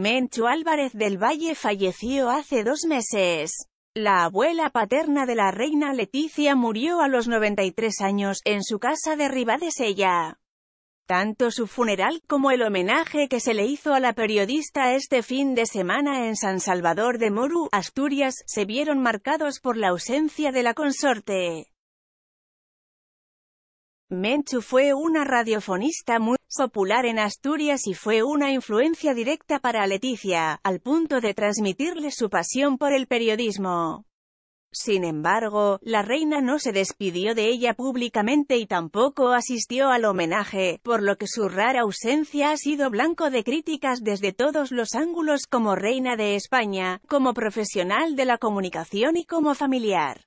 Mencho Álvarez del Valle falleció hace dos meses. La abuela paterna de la reina Leticia murió a los 93 años, en su casa de Ribadesella. Tanto su funeral como el homenaje que se le hizo a la periodista este fin de semana en San Salvador de Morú, Asturias, se vieron marcados por la ausencia de la consorte. Menchu fue una radiofonista muy popular en Asturias y fue una influencia directa para Leticia, al punto de transmitirle su pasión por el periodismo. Sin embargo, la reina no se despidió de ella públicamente y tampoco asistió al homenaje, por lo que su rara ausencia ha sido blanco de críticas desde todos los ángulos como reina de España, como profesional de la comunicación y como familiar.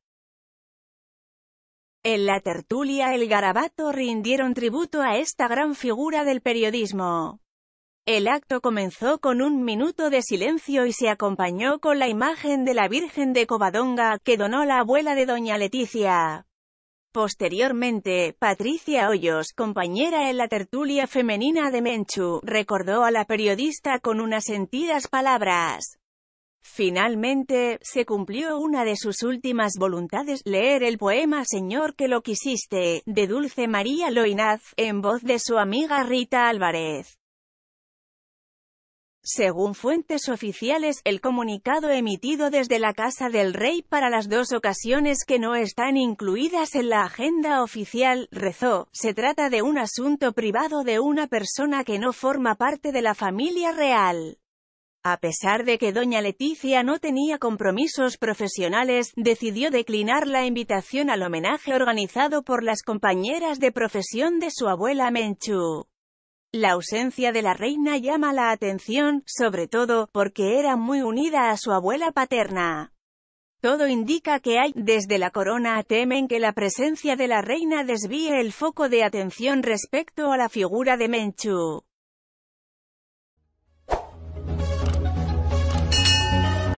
En la tertulia El Garabato rindieron tributo a esta gran figura del periodismo. El acto comenzó con un minuto de silencio y se acompañó con la imagen de la Virgen de Covadonga, que donó la abuela de doña Leticia. Posteriormente, Patricia Hoyos, compañera en la tertulia femenina de Menchu, recordó a la periodista con unas sentidas palabras. Finalmente, se cumplió una de sus últimas voluntades, leer el poema Señor que lo quisiste, de Dulce María Loinaz, en voz de su amiga Rita Álvarez. Según fuentes oficiales, el comunicado emitido desde la Casa del Rey para las dos ocasiones que no están incluidas en la agenda oficial, rezó, se trata de un asunto privado de una persona que no forma parte de la familia real. A pesar de que doña Leticia no tenía compromisos profesionales, decidió declinar la invitación al homenaje organizado por las compañeras de profesión de su abuela Menchú. La ausencia de la reina llama la atención, sobre todo, porque era muy unida a su abuela paterna. Todo indica que hay, desde la corona, temen que la presencia de la reina desvíe el foco de atención respecto a la figura de Menchú.